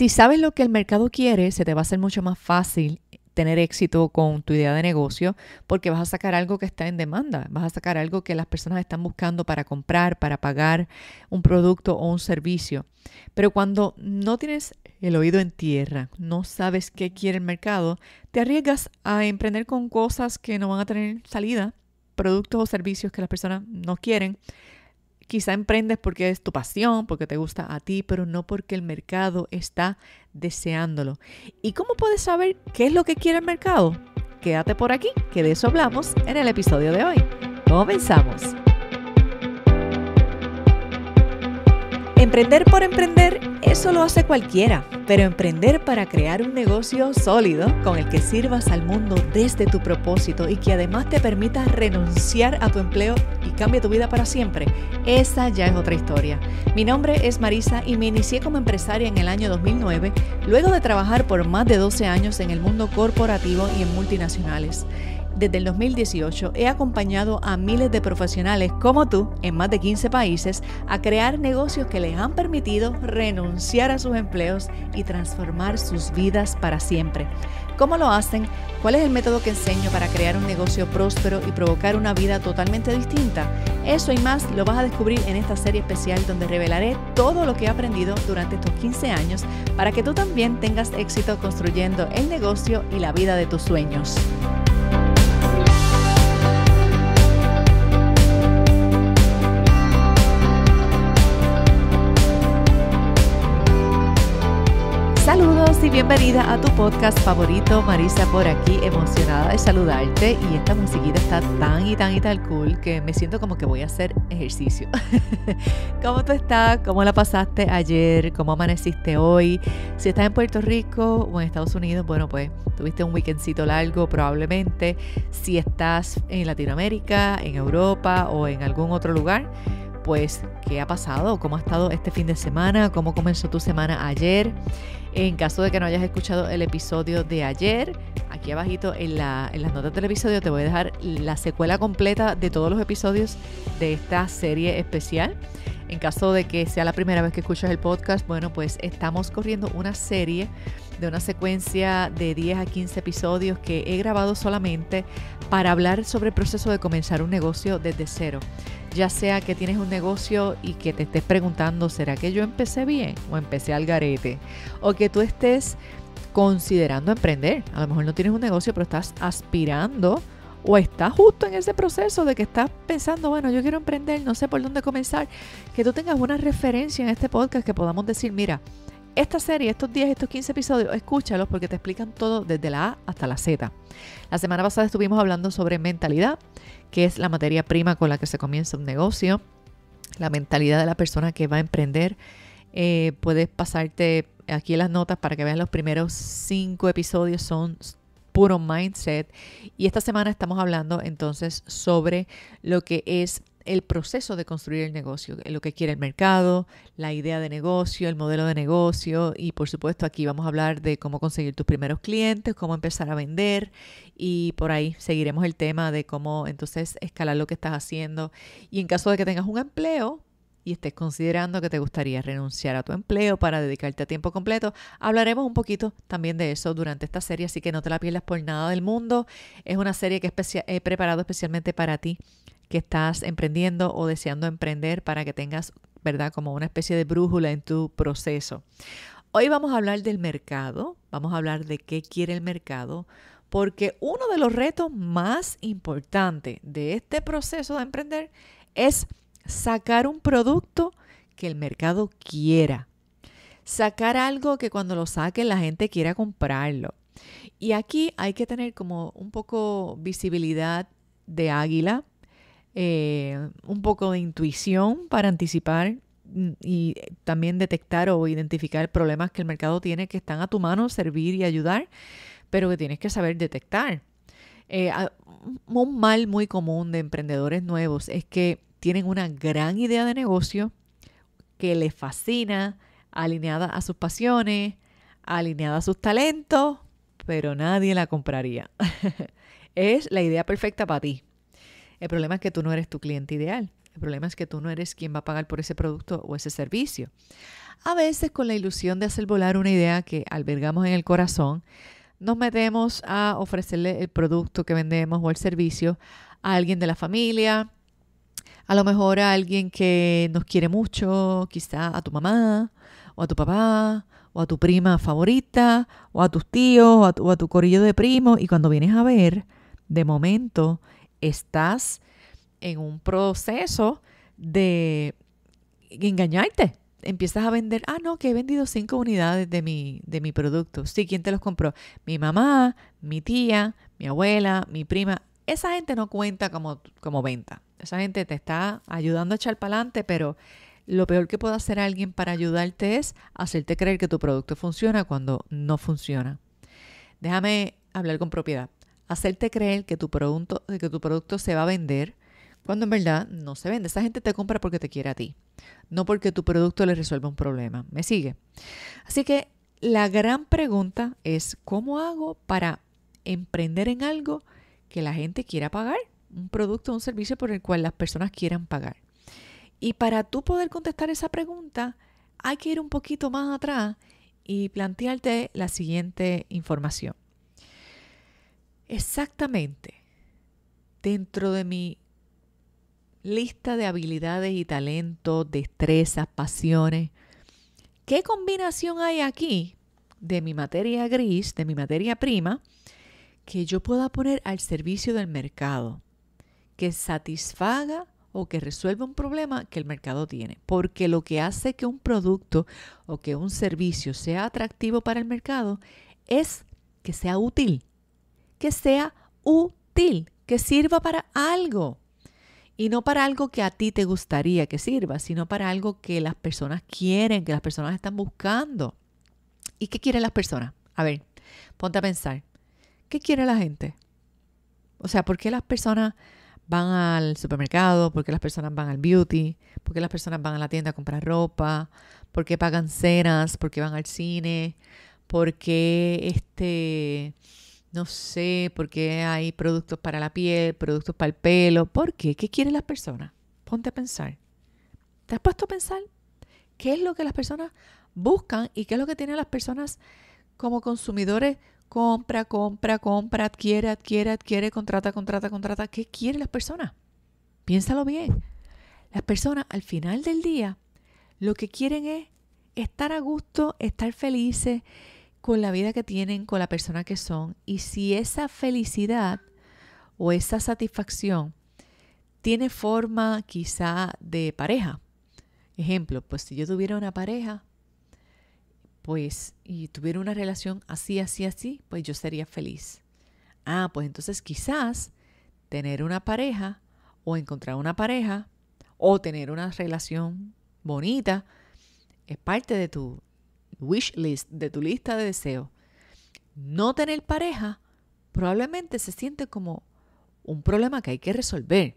Si sabes lo que el mercado quiere, se te va a hacer mucho más fácil tener éxito con tu idea de negocio porque vas a sacar algo que está en demanda, vas a sacar algo que las personas están buscando para comprar, para pagar un producto o un servicio. Pero cuando no tienes el oído en tierra, no sabes qué quiere el mercado, te arriesgas a emprender con cosas que no van a tener salida, productos o servicios que las personas no quieren, Quizá emprendes porque es tu pasión, porque te gusta a ti, pero no porque el mercado está deseándolo. ¿Y cómo puedes saber qué es lo que quiere el mercado? Quédate por aquí, que de eso hablamos en el episodio de hoy. Comenzamos. Emprender por emprender, eso lo hace cualquiera, pero emprender para crear un negocio sólido con el que sirvas al mundo desde tu propósito y que además te permita renunciar a tu empleo y cambie tu vida para siempre, esa ya es otra historia. Mi nombre es Marisa y me inicié como empresaria en el año 2009, luego de trabajar por más de 12 años en el mundo corporativo y en multinacionales desde el 2018 he acompañado a miles de profesionales como tú en más de 15 países a crear negocios que les han permitido renunciar a sus empleos y transformar sus vidas para siempre. ¿Cómo lo hacen? ¿Cuál es el método que enseño para crear un negocio próspero y provocar una vida totalmente distinta? Eso y más lo vas a descubrir en esta serie especial donde revelaré todo lo que he aprendido durante estos 15 años para que tú también tengas éxito construyendo el negocio y la vida de tus sueños. y bienvenida a tu podcast favorito, Marisa, por aquí, emocionada de saludarte. Y esta musiquita está tan y tan y tan cool que me siento como que voy a hacer ejercicio. ¿Cómo tú estás? ¿Cómo la pasaste ayer? ¿Cómo amaneciste hoy? Si estás en Puerto Rico o en Estados Unidos, bueno, pues tuviste un weekendcito largo probablemente. Si estás en Latinoamérica, en Europa o en algún otro lugar, pues qué ha pasado, cómo ha estado este fin de semana, cómo comenzó tu semana ayer. En caso de que no hayas escuchado el episodio de ayer, aquí abajito en, en las notas del episodio te voy a dejar la secuela completa de todos los episodios de esta serie especial. En caso de que sea la primera vez que escuchas el podcast, bueno, pues estamos corriendo una serie de una secuencia de 10 a 15 episodios que he grabado solamente para hablar sobre el proceso de comenzar un negocio desde cero. Ya sea que tienes un negocio y que te estés preguntando, ¿será que yo empecé bien o empecé al garete? O que tú estés considerando emprender. A lo mejor no tienes un negocio, pero estás aspirando o estás justo en ese proceso de que estás pensando, bueno, yo quiero emprender, no sé por dónde comenzar, que tú tengas una referencia en este podcast que podamos decir, mira, esta serie, estos 10, estos 15 episodios, escúchalos porque te explican todo desde la A hasta la Z. La semana pasada estuvimos hablando sobre mentalidad, que es la materia prima con la que se comienza un negocio, la mentalidad de la persona que va a emprender. Eh, puedes pasarte aquí las notas para que vean los primeros cinco episodios, son puro mindset. Y esta semana estamos hablando entonces sobre lo que es el proceso de construir el negocio, lo que quiere el mercado, la idea de negocio, el modelo de negocio y por supuesto aquí vamos a hablar de cómo conseguir tus primeros clientes, cómo empezar a vender y por ahí seguiremos el tema de cómo entonces escalar lo que estás haciendo y en caso de que tengas un empleo, y estés considerando que te gustaría renunciar a tu empleo para dedicarte a tiempo completo, hablaremos un poquito también de eso durante esta serie, así que no te la pierdas por nada del mundo. Es una serie que he preparado especialmente para ti que estás emprendiendo o deseando emprender para que tengas, ¿verdad? Como una especie de brújula en tu proceso. Hoy vamos a hablar del mercado, vamos a hablar de qué quiere el mercado, porque uno de los retos más importantes de este proceso de emprender es sacar un producto que el mercado quiera, sacar algo que cuando lo saque la gente quiera comprarlo. Y aquí hay que tener como un poco visibilidad de águila, eh, un poco de intuición para anticipar y también detectar o identificar problemas que el mercado tiene que están a tu mano, servir y ayudar, pero que tienes que saber detectar. Eh, un mal muy común de emprendedores nuevos es que tienen una gran idea de negocio que les fascina, alineada a sus pasiones, alineada a sus talentos, pero nadie la compraría. es la idea perfecta para ti, el problema es que tú no eres tu cliente ideal. El problema es que tú no eres quien va a pagar por ese producto o ese servicio. A veces con la ilusión de hacer volar una idea que albergamos en el corazón, nos metemos a ofrecerle el producto que vendemos o el servicio a alguien de la familia, a lo mejor a alguien que nos quiere mucho, quizá a tu mamá o a tu papá o a tu prima favorita o a tus tíos o a tu, corillo de primo y cuando vienes a ver, de momento estás en un proceso de engañarte. Empiezas a vender, ah, no, que he vendido cinco unidades de mi, de mi producto. Sí, ¿quién te los compró? Mi mamá, mi tía, mi abuela, mi prima. Esa gente no cuenta como, como venta. Esa gente te está ayudando a echar para adelante, pero lo peor que puede hacer alguien para ayudarte es hacerte creer que tu producto funciona cuando no funciona. Déjame hablar con propiedad hacerte creer que tu, producto, que tu producto se va a vender cuando en verdad no se vende. Esa gente te compra porque te quiere a ti, no porque tu producto le resuelva un problema. ¿Me sigue? Así que la gran pregunta es, ¿cómo hago para emprender en algo que la gente quiera pagar? Un producto o un servicio por el cual las personas quieran pagar. Y para tú poder contestar esa pregunta, hay que ir un poquito más atrás y plantearte la siguiente información. Exactamente. Dentro de mi lista de habilidades y talentos, destrezas, pasiones, ¿qué combinación hay aquí de mi materia gris, de mi materia prima, que yo pueda poner al servicio del mercado, que satisfaga o que resuelva un problema que el mercado tiene? Porque lo que hace que un producto o que un servicio sea atractivo para el mercado es que sea útil que sea útil, que sirva para algo. Y no para algo que a ti te gustaría que sirva, sino para algo que las personas quieren, que las personas están buscando. ¿Y qué quieren las personas? A ver, ponte a pensar. ¿Qué quiere la gente? O sea, ¿por qué las personas van al supermercado? ¿Por qué las personas van al beauty? ¿Por qué las personas van a la tienda a comprar ropa? ¿Por qué pagan cenas? ¿Por qué van al cine? ¿Por qué este no sé por qué hay productos para la piel, productos para el pelo. ¿Por qué? ¿Qué quieren las personas? Ponte a pensar. ¿Te has puesto a pensar qué es lo que las personas buscan y qué es lo que tienen las personas como consumidores? Compra, compra, compra, adquiere, adquiere, adquiere, contrata, contrata, contrata. ¿Qué quieren las personas? Piénsalo bien. Las personas al final del día lo que quieren es estar a gusto, estar felices, con la vida que tienen, con la persona que son, y si esa felicidad o esa satisfacción tiene forma quizá de pareja. Ejemplo, pues si yo tuviera una pareja, pues y tuviera una relación así, así, así, pues yo sería feliz. Ah, pues entonces quizás tener una pareja o encontrar una pareja o tener una relación bonita es parte de tu wish list, de tu lista de deseos, no tener pareja, probablemente se siente como un problema que hay que resolver.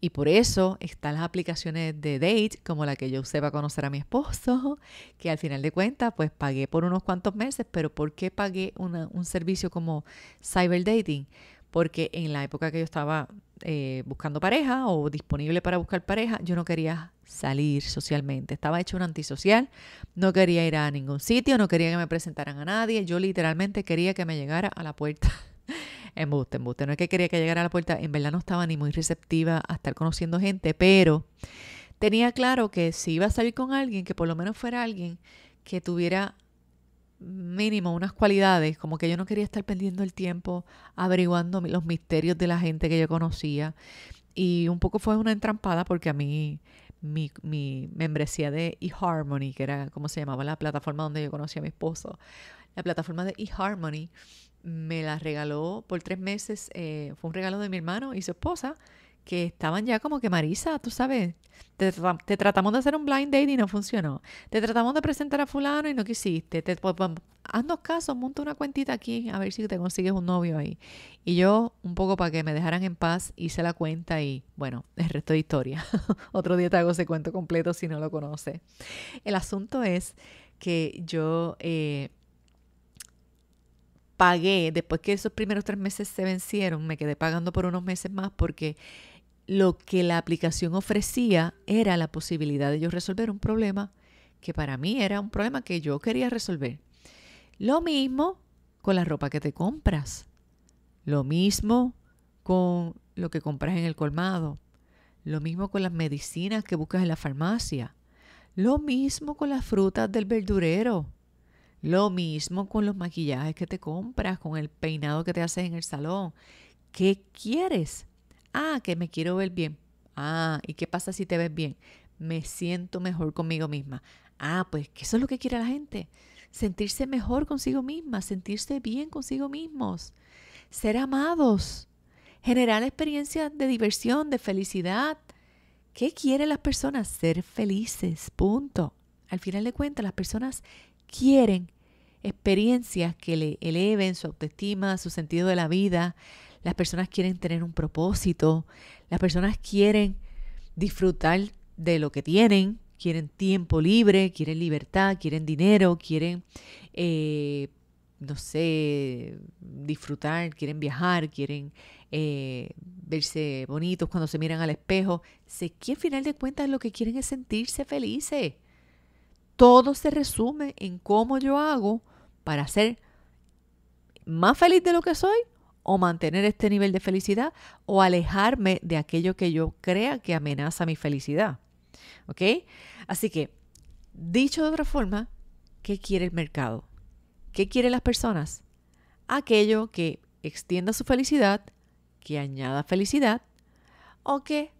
Y por eso están las aplicaciones de date, como la que yo usé para conocer a mi esposo, que al final de cuentas, pues pagué por unos cuantos meses, pero ¿por qué pagué un servicio como cyber dating? Porque en la época que yo estaba eh, buscando pareja o disponible para buscar pareja, yo no quería salir socialmente. Estaba hecho un antisocial, no quería ir a ningún sitio, no quería que me presentaran a nadie. Yo literalmente quería que me llegara a la puerta. embuste, embuste. No es que quería que llegara a la puerta, en verdad no estaba ni muy receptiva a estar conociendo gente, pero tenía claro que si iba a salir con alguien, que por lo menos fuera alguien que tuviera mínimo unas cualidades, como que yo no quería estar perdiendo el tiempo averiguando los misterios de la gente que yo conocía. Y un poco fue una entrampada porque a mí mi, membresía de eHarmony, que era como se llamaba la plataforma donde yo conocí a mi esposo. La plataforma de eHarmony me la regaló por tres meses, eh, fue un regalo de mi hermano y su esposa, que estaban ya como que Marisa, tú sabes, te, tratamos de hacer un blind date y no funcionó. Te tratamos de presentar a fulano y no quisiste. Te, pues, pues, haznos caso, monta una cuentita aquí a ver si te consigues un novio ahí. Y yo, un poco para que me dejaran en paz, hice la cuenta y bueno, el resto de historia. Otro día te hago ese cuento completo si no lo conoces. El asunto es que yo... Eh, pagué, después que esos primeros tres meses se vencieron, me quedé pagando por unos meses más porque lo que la aplicación ofrecía era la posibilidad de yo resolver un problema que para mí era un problema que yo quería resolver. Lo mismo con la ropa que te compras. Lo mismo con lo que compras en el colmado. Lo mismo con las medicinas que buscas en la farmacia. Lo mismo con las frutas del verdurero. Lo mismo con los maquillajes que te compras, con el peinado que te haces en el salón. ¿Qué quieres? Ah, que me quiero ver bien. Ah, ¿y qué pasa si te ves bien? Me siento mejor conmigo misma. Ah, pues que eso es lo que quiere la gente. Sentirse mejor consigo misma, sentirse bien consigo mismos, ser amados, generar experiencias de diversión, de felicidad. ¿Qué quieren las personas? Ser felices, punto. Al final de cuentas, las personas quieren experiencias que le eleven su autoestima, su sentido de la vida, las personas quieren tener un propósito, las personas quieren disfrutar de lo que tienen, quieren tiempo libre, quieren libertad, quieren dinero, quieren, eh, no sé, disfrutar, quieren viajar, quieren eh, verse bonitos cuando se miran al espejo. Sé que al final de cuentas lo que quieren es sentirse felices. Todo se resume en cómo yo hago para ser más feliz de lo que soy o mantener este nivel de felicidad o alejarme de aquello que yo crea que amenaza mi felicidad. ¿Ok? Así que, dicho de otra forma, ¿qué quiere el mercado? ¿Qué quieren las personas? Aquello que extienda su felicidad, que añada felicidad o que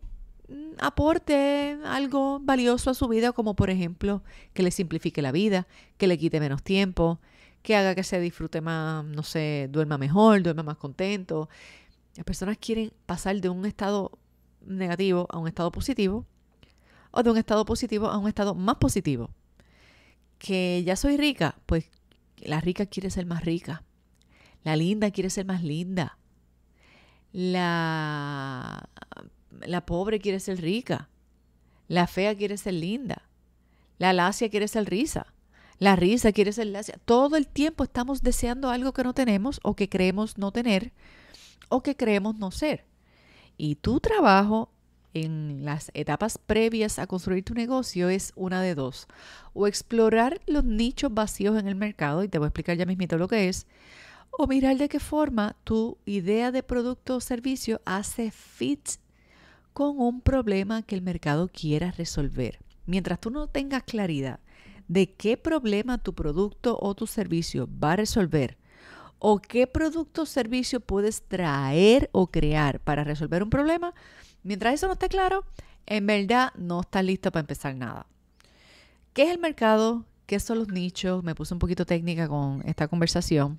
mm, aporte algo valioso a su vida, como por ejemplo que le simplifique la vida, que le quite menos tiempo, que haga que se disfrute más, no sé, duerma mejor, duerma más contento. Las personas quieren pasar de un estado negativo a un estado positivo o de un estado positivo a un estado más positivo. Que ya soy rica, pues la rica quiere ser más rica. La linda quiere ser más linda. La, la pobre quiere ser rica. La fea quiere ser linda. La lacia quiere ser risa la risa, quieres la... Todo el tiempo estamos deseando algo que no tenemos o que creemos no tener o que creemos no ser. Y tu trabajo en las etapas previas a construir tu negocio es una de dos. O explorar los nichos vacíos en el mercado, y te voy a explicar ya mismito lo que es, o mirar de qué forma tu idea de producto o servicio hace fit con un problema que el mercado quiera resolver. Mientras tú no tengas claridad de qué problema tu producto o tu servicio va a resolver o qué producto o servicio puedes traer o crear para resolver un problema, mientras eso no esté claro, en verdad no estás listo para empezar nada. ¿Qué es el mercado? ¿Qué son los nichos? Me puse un poquito técnica con esta conversación.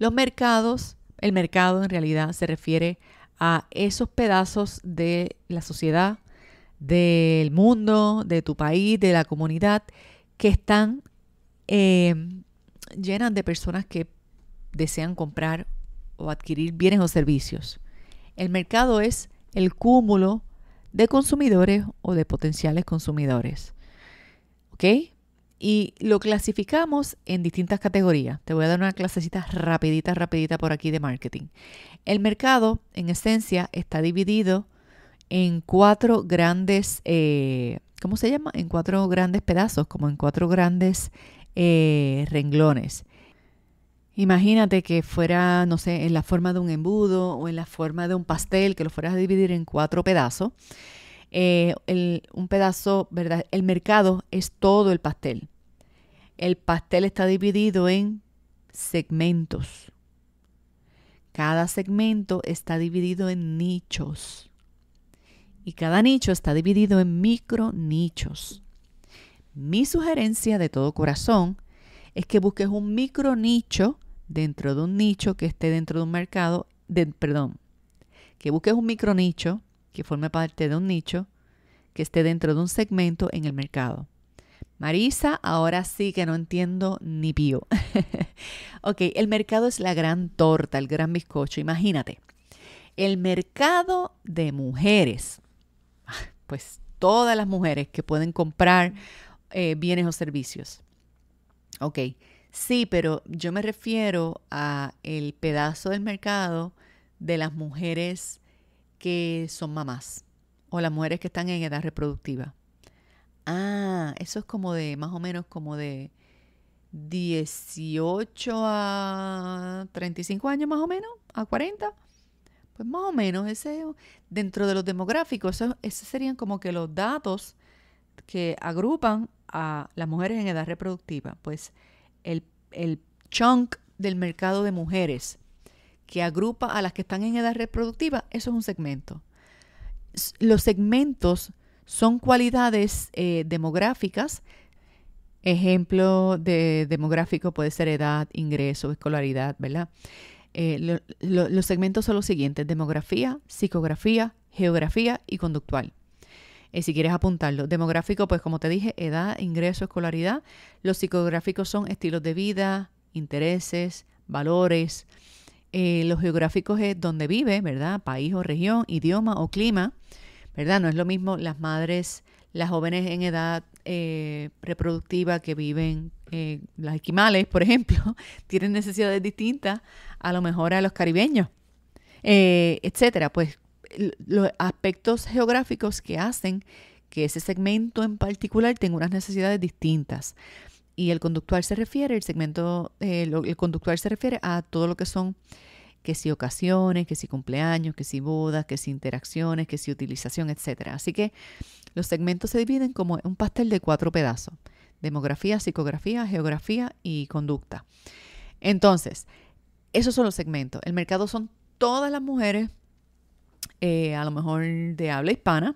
Los mercados, el mercado en realidad se refiere a esos pedazos de la sociedad, del mundo, de tu país, de la comunidad, que están eh, llenas de personas que desean comprar o adquirir bienes o servicios. El mercado es el cúmulo de consumidores o de potenciales consumidores. ¿Ok? Y lo clasificamos en distintas categorías. Te voy a dar una clasecita rapidita, rapidita por aquí de marketing. El mercado, en esencia, está dividido en cuatro grandes eh, ¿cómo se llama? En cuatro grandes pedazos, como en cuatro grandes eh, renglones. Imagínate que fuera, no sé, en la forma de un embudo o en la forma de un pastel, que lo fueras a dividir en cuatro pedazos. Eh, un pedazo, ¿verdad? El mercado es todo el pastel. El pastel está dividido en segmentos. Cada segmento está dividido en nichos y cada nicho está dividido en micro nichos. Mi sugerencia de todo corazón es que busques un micro nicho dentro de un nicho que esté dentro de un mercado, perdón, que busques un micro nicho que forme parte de un nicho que esté dentro de un segmento en el mercado. Marisa, ahora sí que no entiendo ni pío. ok, el mercado es la gran torta, el gran bizcocho. Imagínate, el mercado de mujeres pues todas las mujeres que pueden comprar eh, bienes o servicios. Ok, sí, pero yo me refiero a el pedazo del mercado de las mujeres que son mamás o las mujeres que están en edad reproductiva. Ah, eso es como de, más o menos como de 18 a 35 años más o menos, a 40. Pues más o menos, ese, dentro de los demográficos, esos serían como que los datos que agrupan a las mujeres en edad reproductiva. Pues el, chunk del mercado de mujeres que agrupa a las que están en edad reproductiva, eso es un segmento. Los segmentos son cualidades eh, demográficas. Ejemplo de demográfico puede ser edad, ingreso, escolaridad, ¿verdad? Eh, los segmentos son los siguientes, demografía, psicografía, geografía y conductual. Eh, si quieres apuntarlo. Demográfico, pues como te dije, edad, ingreso, escolaridad. Los psicográficos son estilos de vida, intereses, valores. Eh, los geográficos es donde vive, ¿verdad? País o región, idioma o clima, ¿verdad? No es lo mismo las madres, las jóvenes en edad eh, reproductiva que viven eh, las esquimales, por ejemplo, tienen necesidades distintas a lo mejor a los caribeños, eh, etcétera. Pues los aspectos geográficos que hacen que ese segmento en particular tenga unas necesidades distintas. Y el conductual se refiere, el segmento, el conductual se refiere a todo lo que son que si ocasiones, que si cumpleaños, que si bodas, que si interacciones, que si utilización, etc. Así que los segmentos se dividen como un pastel de cuatro pedazos. Demografía, psicografía, geografía y conducta. Entonces, esos son los segmentos. El mercado son todas las mujeres, eh, a lo mejor de habla hispana,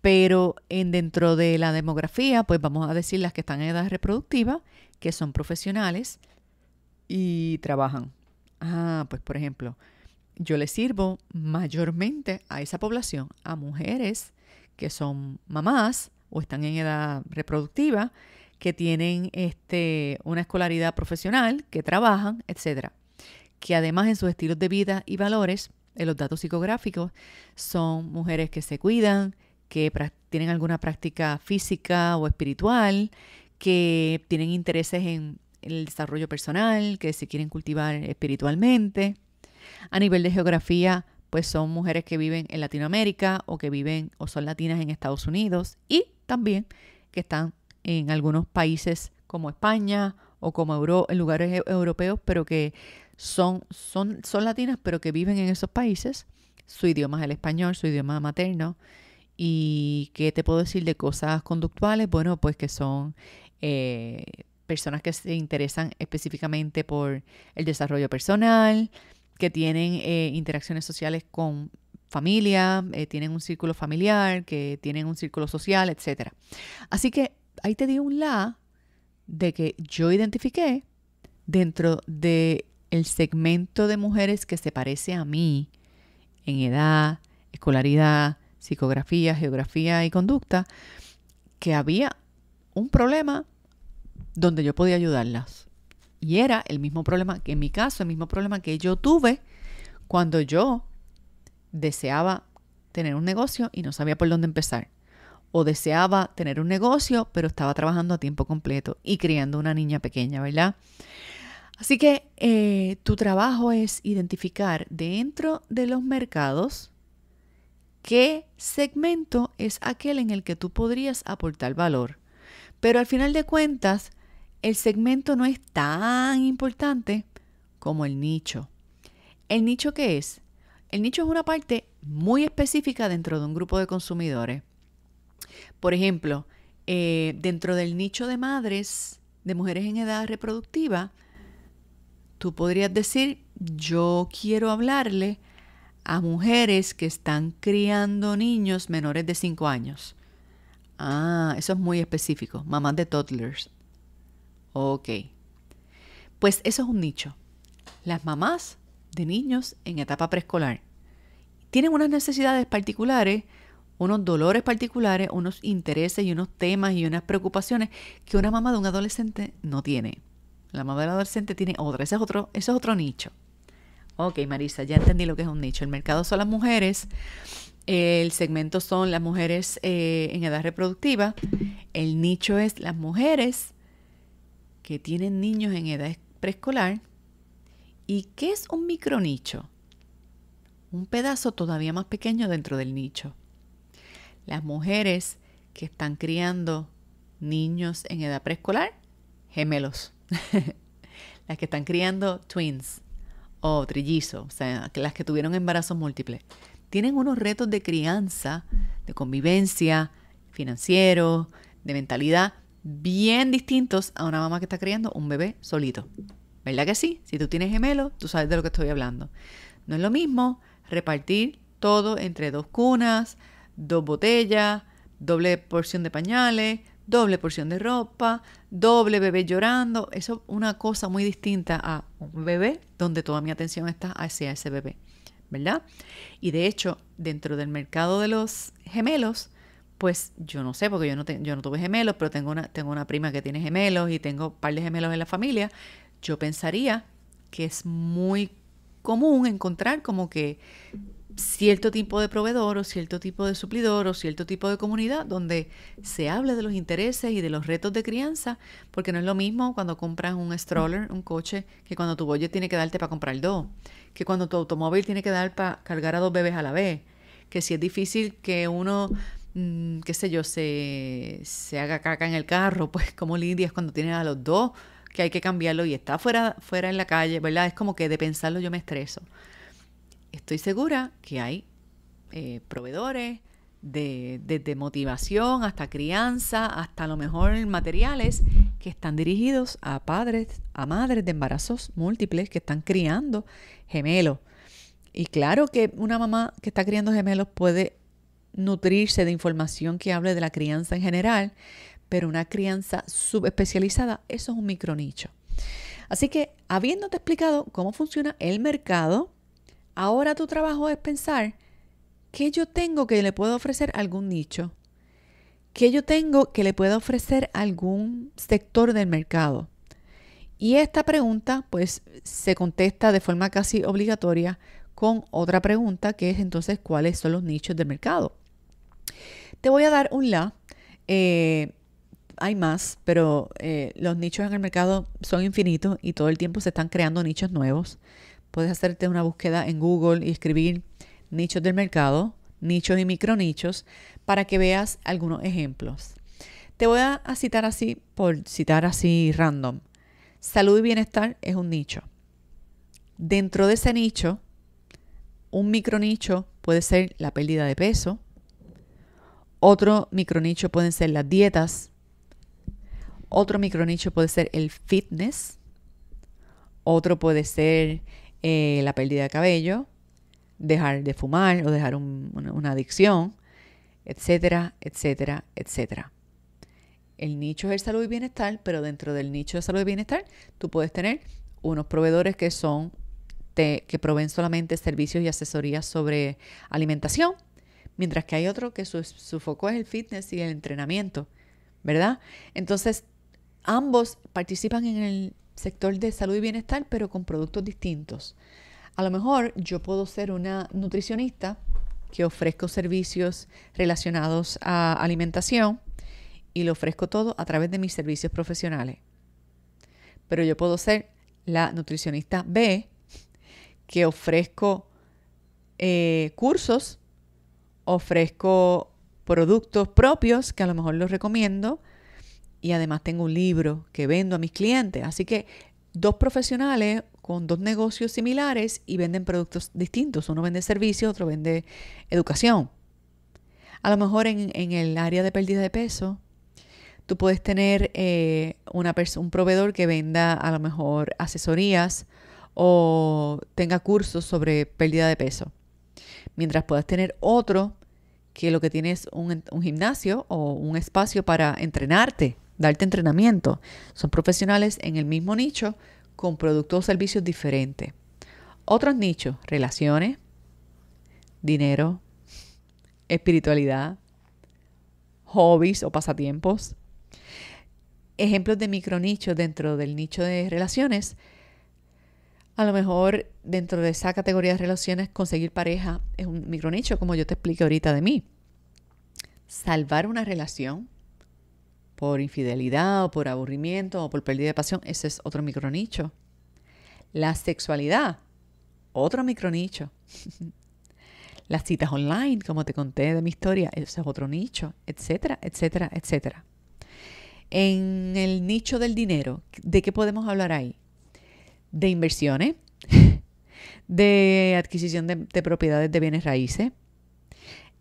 pero en, dentro de la demografía, pues vamos a decir las que están en edad reproductiva, que son profesionales y trabajan Ah, pues por ejemplo, yo le sirvo mayormente a esa población, a mujeres que son mamás o están en edad reproductiva, que tienen este, una escolaridad profesional, que trabajan, etcétera. Que además en sus estilos de vida y valores, en los datos psicográficos, son mujeres que se cuidan, que tienen alguna práctica física o espiritual, que tienen intereses en el desarrollo personal, que se quieren cultivar espiritualmente. A nivel de geografía, pues son mujeres que viven en Latinoamérica o que viven o son latinas en Estados Unidos y también que están en algunos países como España o como en lugares europeos, pero que son, son, son latinas, pero que viven en esos países. Su idioma es el español, su idioma materno. ¿Y qué te puedo decir de cosas conductuales? Bueno, pues que son eh, personas que se interesan específicamente por el desarrollo personal, que tienen eh, interacciones sociales con familia, eh, tienen un círculo familiar, que tienen un círculo social, etc. Así que ahí te di un la de que yo identifiqué dentro de el segmento de mujeres que se parece a mí en edad, escolaridad, psicografía, geografía y conducta, que había un problema donde yo podía ayudarlas. Y era el mismo problema que en mi caso, el mismo problema que yo tuve cuando yo deseaba tener un negocio y no sabía por dónde empezar. O deseaba tener un negocio, pero estaba trabajando a tiempo completo y criando una niña pequeña, ¿verdad? Así que eh, tu trabajo es identificar dentro de los mercados qué segmento es aquel en el que tú podrías aportar valor. Pero al final de cuentas, el segmento no es tan importante como el nicho. ¿El nicho qué es? El nicho es una parte muy específica dentro de un grupo de consumidores. Por ejemplo, eh, dentro del nicho de madres, de mujeres en edad reproductiva, tú podrías decir, yo quiero hablarle a mujeres que están criando niños menores de 5 años. Ah, eso es muy específico, mamás de toddlers. Ok. Pues eso es un nicho. Las mamás de niños en etapa preescolar tienen unas necesidades particulares, unos dolores particulares, unos intereses y unos temas y unas preocupaciones que una mamá de un adolescente no tiene. La mamá del adolescente tiene otra. Ese es otro, ese es otro nicho. Ok, Marisa, ya entendí lo que es un nicho. El mercado son las mujeres. El segmento son las mujeres eh, en edad reproductiva. El nicho es las mujeres que tienen niños en edad preescolar. ¿Y qué es un micronicho? Un pedazo todavía más pequeño dentro del nicho. Las mujeres que están criando niños en edad preescolar, gemelos. las que están criando twins o trillizos, o sea, las que tuvieron embarazos múltiples, tienen unos retos de crianza, de convivencia, financiero, de mentalidad, bien distintos a una mamá que está criando un bebé solito. ¿Verdad que sí? Si tú tienes gemelos, tú sabes de lo que estoy hablando. No es lo mismo repartir todo entre dos cunas, dos botellas, doble porción de pañales, doble porción de ropa, doble bebé llorando. Eso es una cosa muy distinta a un bebé donde toda mi atención está hacia ese bebé, ¿verdad? Y de hecho, dentro del mercado de los gemelos, pues yo no sé, porque yo no, tengo, yo no tuve gemelos, pero tengo una, tengo una prima que tiene gemelos y tengo un par de gemelos en la familia. Yo pensaría que es muy común encontrar como que cierto tipo de proveedor o cierto tipo de suplidor o cierto tipo de comunidad donde se hable de los intereses y de los retos de crianza, porque no es lo mismo cuando compras un stroller, un coche, que cuando tu bollo tiene que darte para comprar dos, que cuando tu automóvil tiene que dar para cargar a dos bebés a la vez, que si es difícil que uno Mm, qué sé yo, se, se haga caca en el carro, pues como es cuando tiene a los dos que hay que cambiarlo y está fuera, fuera en la calle, ¿verdad? Es como que de pensarlo yo me estreso. Estoy segura que hay eh, proveedores, desde de, motivación hasta crianza, hasta lo mejor materiales que están dirigidos a padres, a madres de embarazos múltiples que están criando gemelos. Y claro que una mamá que está criando gemelos puede nutrirse de información que hable de la crianza en general, pero una crianza subespecializada, eso es un micronicho. Así que, habiéndote explicado cómo funciona el mercado, ahora tu trabajo es pensar qué yo tengo que le puedo ofrecer algún nicho, qué yo tengo que le puedo ofrecer algún sector del mercado. Y esta pregunta, pues, se contesta de forma casi obligatoria con otra pregunta que es entonces cuáles son los nichos del mercado. Te voy a dar un la. Eh, hay más, pero eh, los nichos en el mercado son infinitos y todo el tiempo se están creando nichos nuevos. Puedes hacerte una búsqueda en Google y escribir nichos del mercado, nichos y micronichos, para que veas algunos ejemplos. Te voy a, a citar así, por citar así random. Salud y bienestar es un nicho. Dentro de ese nicho, un micronicho puede ser la pérdida de peso, otro micronicho pueden ser las dietas. Otro micronicho puede ser el fitness. Otro puede ser eh, la pérdida de cabello, dejar de fumar o dejar una, adicción, etcétera, etcétera, etcétera. El nicho es el salud y bienestar, pero dentro del nicho de salud y bienestar tú puedes tener unos proveedores que son que proveen solamente servicios y asesorías sobre alimentación mientras que hay otro que su, foco es el fitness y el entrenamiento, ¿verdad? Entonces, ambos participan en el sector de salud y bienestar, pero con productos distintos. A lo mejor yo puedo ser una nutricionista que ofrezco servicios relacionados a alimentación y lo ofrezco todo a través de mis servicios profesionales. Pero yo puedo ser la nutricionista B que ofrezco eh, cursos ofrezco productos propios que a lo mejor los recomiendo y además tengo un libro que vendo a mis clientes. Así que dos profesionales con dos negocios similares y venden productos distintos. Uno vende servicios, otro vende educación. A lo mejor en, el área de pérdida de peso, tú puedes tener eh, un proveedor que venda a lo mejor asesorías o tenga cursos sobre pérdida de peso. Mientras puedas tener otro que lo que tienes es un, un gimnasio o un espacio para entrenarte, darte entrenamiento. Son profesionales en el mismo nicho con productos o servicios diferentes. Otros nichos, relaciones, dinero, espiritualidad, hobbies o pasatiempos. Ejemplos de micronichos dentro del nicho de relaciones a lo mejor dentro de esa categoría de relaciones conseguir pareja es un micronicho, como yo te expliqué ahorita de mí. Salvar una relación por infidelidad o por aburrimiento o por pérdida de pasión, ese es otro micronicho. La sexualidad, otro micronicho. Las citas online, como te conté de mi historia, ese es otro nicho, etcétera, etcétera, etcétera. En el nicho del dinero, ¿de qué podemos hablar ahí? de inversiones, de adquisición de, propiedades de bienes raíces.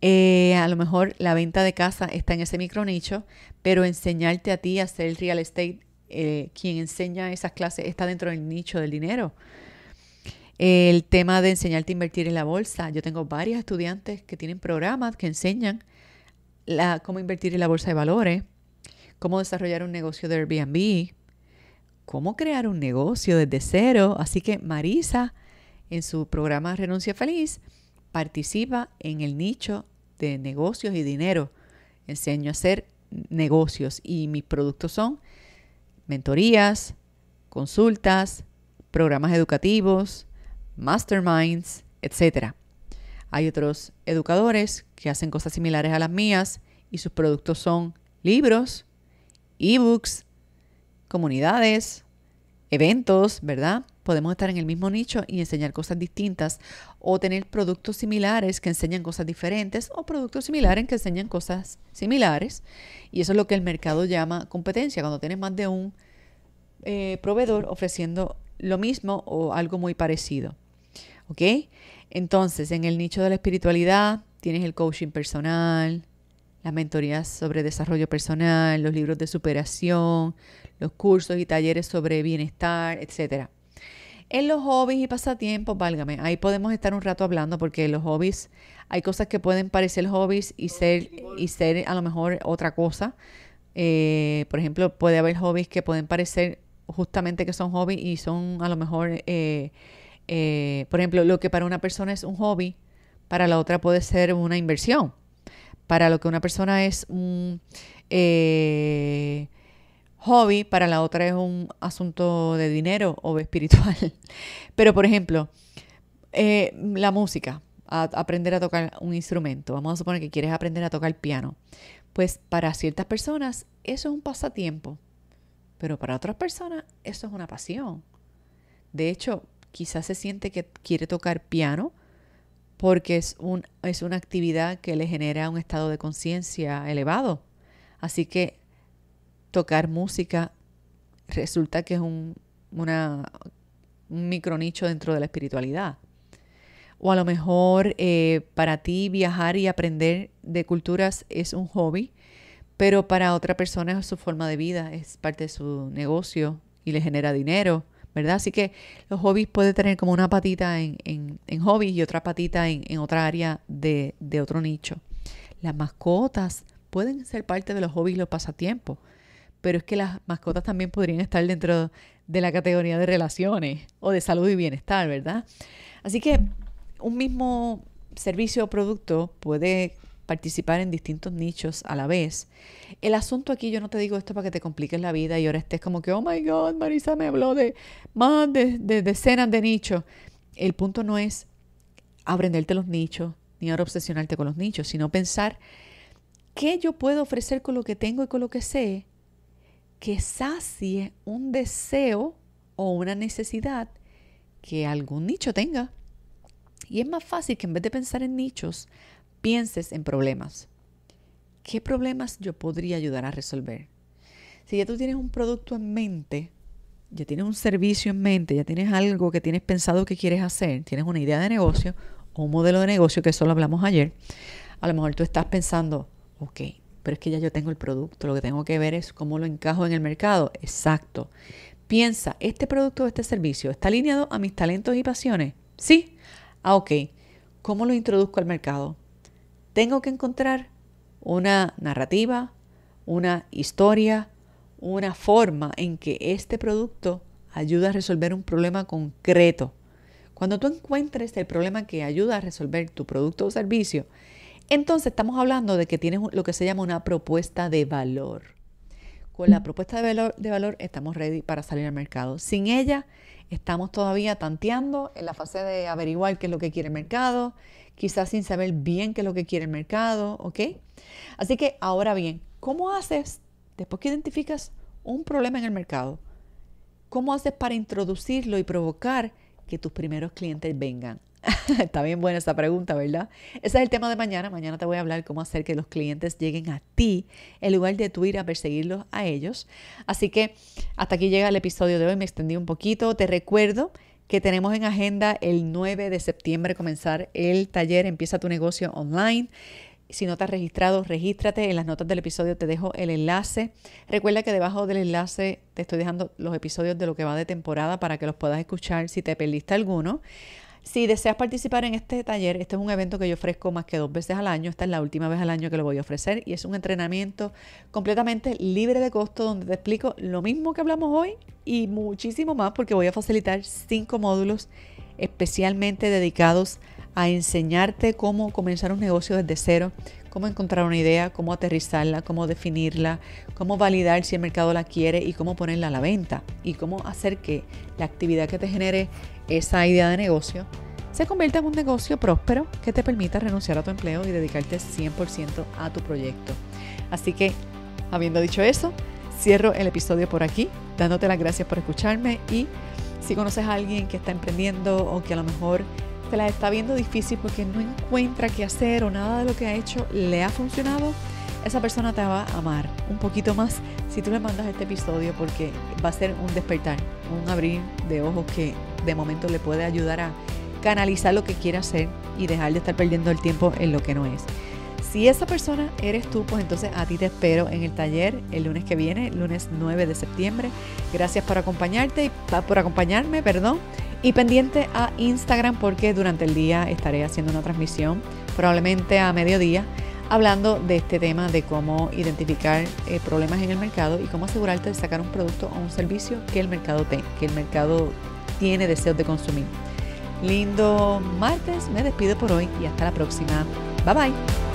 Eh, a lo mejor la venta de casa está en ese micro nicho, pero enseñarte a ti a hacer real estate, eh, quien enseña esas clases está dentro del nicho del dinero. El tema de enseñarte a invertir en la bolsa. Yo tengo varios estudiantes que tienen programas que enseñan la, cómo invertir en la bolsa de valores, cómo desarrollar un negocio de Airbnb, cómo crear un negocio desde cero. Así que Marisa, en su programa Renuncia Feliz, participa en el nicho de negocios y dinero. Enseño a hacer negocios y mis productos son mentorías, consultas, programas educativos, masterminds, etc. Hay otros educadores que hacen cosas similares a las mías y sus productos son libros, ebooks, comunidades, eventos, ¿verdad? Podemos estar en el mismo nicho y enseñar cosas distintas o tener productos similares que enseñan cosas diferentes o productos similares que enseñan cosas similares. Y eso es lo que el mercado llama competencia, cuando tienes más de un eh, proveedor ofreciendo lo mismo o algo muy parecido. ¿Ok? Entonces, en el nicho de la espiritualidad tienes el coaching personal, las mentorías sobre desarrollo personal, los libros de superación, los cursos y talleres sobre bienestar, etc. En los hobbies y pasatiempos, válgame, ahí podemos estar un rato hablando porque los hobbies, hay cosas que pueden parecer hobbies y ser, y ser a lo mejor otra cosa. Eh, por ejemplo, puede haber hobbies que pueden parecer justamente que son hobbies y son a lo mejor, eh, eh, por ejemplo, lo que para una persona es un hobby, para la otra puede ser una inversión. Para lo que una persona es un, hobby, para la otra es un asunto de dinero o espiritual. Pero, por ejemplo, eh, la música, aprender a tocar un instrumento. Vamos a suponer que quieres aprender a tocar piano. Pues para ciertas personas eso es un pasatiempo, pero para otras personas eso es una pasión. De hecho, quizás se siente que quiere tocar piano porque es, es una actividad que le genera un estado de conciencia elevado. Así que tocar música resulta que es un, micro nicho dentro de la espiritualidad. O a lo mejor eh, para ti viajar y aprender de culturas es un hobby, pero para otra persona es su forma de vida, es parte de su negocio y le genera dinero, ¿verdad? Así que los hobbies pueden tener como una patita en, hobbies y otra patita en, en otra área de, de otro nicho. Las mascotas pueden ser parte de los hobbies y los pasatiempos pero es que las mascotas también podrían estar dentro de la categoría de relaciones o de salud y bienestar, ¿verdad? Así que un mismo servicio o producto puede participar en distintos nichos a la vez. El asunto aquí, yo no te digo esto para que te compliques la vida y ahora estés como que, oh my God, Marisa me habló de más de, decenas de nichos. El punto no es aprenderte los nichos, ni ahora obsesionarte con los nichos, sino pensar qué yo puedo ofrecer con lo que tengo y con lo que sé que sacie un deseo o una necesidad que algún nicho tenga. Y es más fácil que en vez de pensar en nichos, pienses en problemas. ¿Qué problemas yo podría ayudar a resolver? Si ya tú tienes un producto en mente, ya tienes un servicio en mente, ya tienes algo que tienes pensado que quieres hacer, tienes una idea de negocio o un modelo de negocio, que eso lo hablamos ayer, a lo mejor tú estás pensando, ok, pero es que ya yo tengo el producto, lo que tengo que ver es cómo lo encajo en el mercado. Exacto. Piensa, ¿este producto o este servicio está alineado a mis talentos y pasiones? Sí. Ah, ok. ¿Cómo lo introduzco al mercado? Tengo que encontrar una narrativa, una historia, una forma en que este producto ayuda a resolver un problema concreto. Cuando tú encuentres el problema que ayuda a resolver tu producto o servicio, entonces estamos hablando de que tienes lo que se llama una propuesta de valor. Con la propuesta de valor, estamos ready para salir al mercado. Sin ella estamos todavía tanteando en la fase de averiguar qué es lo que quiere el mercado, quizás sin saber bien qué es lo que quiere el mercado, ¿ok? Así que ahora bien, ¿cómo haces después que identificas un problema en el mercado? ¿Cómo haces para introducirlo y provocar que tus primeros clientes vengan? Está bien buena esa pregunta, ¿verdad? Ese es el tema de mañana. Mañana te voy a hablar cómo hacer que los clientes lleguen a ti en lugar de tú ir a perseguirlos a ellos. Así que hasta aquí llega el episodio de hoy. Me extendí un poquito. Te recuerdo que tenemos en agenda el 9 de septiembre comenzar el taller Empieza tu negocio online. Si no te has registrado, regístrate. En las notas del episodio te dejo el enlace. Recuerda que debajo del enlace te estoy dejando los episodios de lo que va de temporada para que los puedas escuchar si te perdiste alguno. Si deseas participar en este taller, este es un evento que yo ofrezco más que dos veces al año, esta es la última vez al año que lo voy a ofrecer y es un entrenamiento completamente libre de costo donde te explico lo mismo que hablamos hoy y muchísimo más porque voy a facilitar cinco módulos especialmente dedicados a enseñarte cómo comenzar un negocio desde cero, cómo encontrar una idea, cómo aterrizarla, cómo definirla, cómo validar si el mercado la quiere y cómo ponerla a la venta y cómo hacer que la actividad que te genere esa idea de negocio se convierta en un negocio próspero que te permita renunciar a tu empleo y dedicarte 100% a tu proyecto. Así que, habiendo dicho eso, cierro el episodio por aquí, dándote las gracias por escucharme y si conoces a alguien que está emprendiendo o que a lo mejor te la está viendo difícil porque no encuentra qué hacer o nada de lo que ha hecho le ha funcionado, esa persona te va a amar un poquito más si tú le mandas este episodio porque va a ser un despertar, un abrir de ojos que de momento le puede ayudar a canalizar lo que quiere hacer y dejar de estar perdiendo el tiempo en lo que no es. Si esa persona eres tú, pues entonces a ti te espero en el taller el lunes que viene, lunes 9 de septiembre. Gracias por acompañarte y por acompañarme, perdón. Y pendiente a Instagram porque durante el día estaré haciendo una transmisión, probablemente a mediodía, hablando de este tema de cómo identificar eh, problemas en el mercado y cómo asegurarte de sacar un producto o un servicio que el mercado tenga, que el mercado tiene deseos de consumir. Lindo martes, me despido por hoy y hasta la próxima. Bye bye.